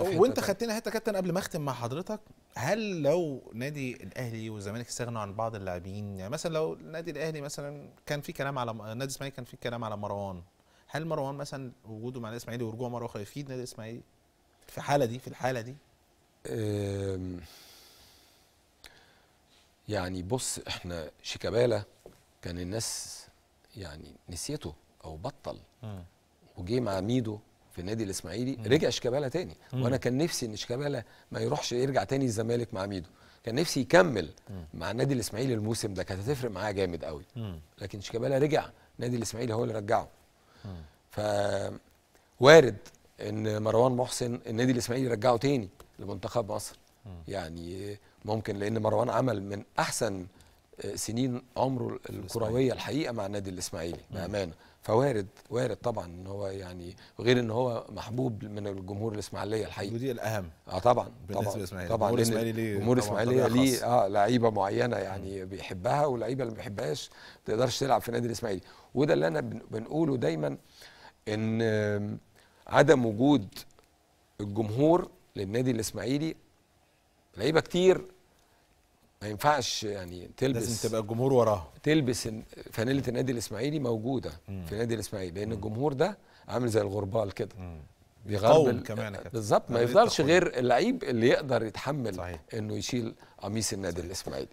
وانت خدتنا حته كابتن قبل ما اختم مع حضرتك هل لو نادي الاهلي والزمالك استغنوا عن بعض اللاعبين يعني مثلا لو النادي الاهلي مثلا كان في كلام على نادي الاسماعيلي كان في كلام على مروان هل مروان مثلا وجوده مع الاسماعيلي ورجوعه مره اخرى يفيد نادي الاسماعيلي في الحاله دي في الحاله دي يعني بص احنا شيكابالا كان الناس يعني نسيته او بطل وجي مع ميدو في النادي الاسماعيلي رجع شيكابالا تاني مم. وانا كان نفسي ان شيكابالا ما يروحش يرجع تاني الزمالك مع ميدو كان نفسي يكمل مم. مع النادي الاسماعيلي الموسم ده كانت هتفرق معاه جامد قوي مم. لكن شيكابالا رجع النادي الاسماعيلي هو اللي رجعه مم. وارد ان مروان محسن النادي الاسماعيلي رجعه تاني لمنتخب مصر يعني ممكن لان مروان عمل من احسن آه، سنين عمره الكرويه الحقيقه مع النادي الاسماعيلي بامانه فوارد وارد طبعا ان هو يعني غير ان هو محبوب من الجمهور الاسماعيليه الحقيقه ودي الاهم اه طبعا بالنسبه للاسماعيلي طبعا الجمهور الاسماعيليه ليه اه لعيبه معينه يعني بيحبها واللعيبه اللي ما بيحبهاش ما تقدرش تلعب في النادي الاسماعيلي وده اللي انا بنقوله دايما ان عدم وجود الجمهور للنادي الاسماعيلي لعيبه كتير ما ينفعش يعني تلبس لازم تبقى الجمهور وراها تلبس فانيله النادي الاسماعيلي موجوده مم. في نادي الاسماعيلي لان الجمهور ده عامل زي الغربال كده بيغرب كمان بالظبط ما يفضلش غير اللعيب اللي يقدر يتحمل صحيح. انه يشيل قميص النادي الاسماعيلي